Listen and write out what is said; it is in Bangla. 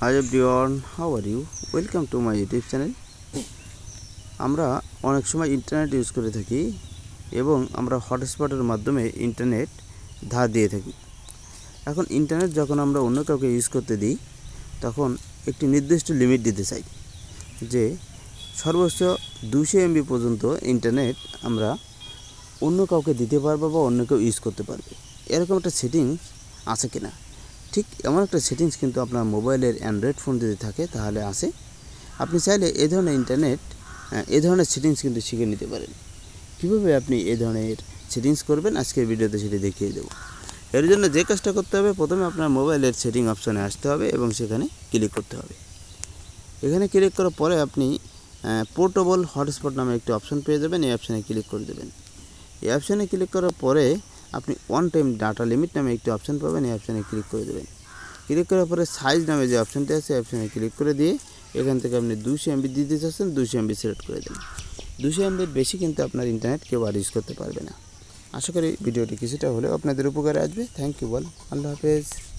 high everyone how are you welcome to my YouTube channel আমরা অনেক সময় ইন্টারনেট ইউজ করে থাকি এবং আমরা হটস্পটের মাধ্যমে ইন্টারনেট ধার দিয়ে থাকি এখন ইন্টারনেট যখন আমরা অন্য কাউকে ইউজ করতে দিই তখন একটি নির্দিষ্ট লিমিট দিতে চাই যে সর্বোচ্চ দুশো এমবি পর্যন্ত ইন্টারনেট আমরা অন্য কাউকে দিতে পারবো বা অন্য কেউ ইউজ করতে পারবে এরকম একটা সেটিং আছে কিনা ঠিক এমন একটা সেটিংস কিন্তু আপনার মোবাইলের অ্যান্ড্রয়েড ফোন যদি থাকে তাহলে আসে আপনি চাইলে এ ধরনের ইন্টারনেট এ ধরনের সেটিংস কিন্তু শিখে নিতে পারেন কীভাবে আপনি এ ধরনের সেটিংস করবেন আজকের ভিডিওতে সেটি দেখিয়ে দেবো এর জন্য যে কাজটা করতে হবে প্রথমে আপনার মোবাইলের সেটিং অপশানে আসতে হবে এবং সেখানে ক্লিক করতে হবে এখানে ক্লিক করার পরে আপনি পোর্টেবল হটস্পট নামে একটি অপশন পেয়ে যাবেন এই অপশানে ক্লিক করে দেবেন এই অপশানে ক্লিক করার পরে আপনি ওয়ান টাইম ডাটা লিমিট নামে একটি অপশান পাবেন এই অপশানে ক্লিক করে দেবেন ক্লিক করার পরে সাইজ নামে যে অপশানটি আছে অপশানে ক্লিক করে দিয়ে এখান থেকে আপনি দুশো এমবি দিতে চাচ্ছেন দুশো এমবি সিলেক্ট করে দেবেন দুশো এমবির বেশি কিন্তু আপনার ইন্টারনেট কেউ আর ইউজ করতে পারবে না আশা করি ভিডিওটি কিছুটা হলেও আপনাদের উপকারে আসবে থ্যাংক ইউ বল আল্লাহ হাফেজ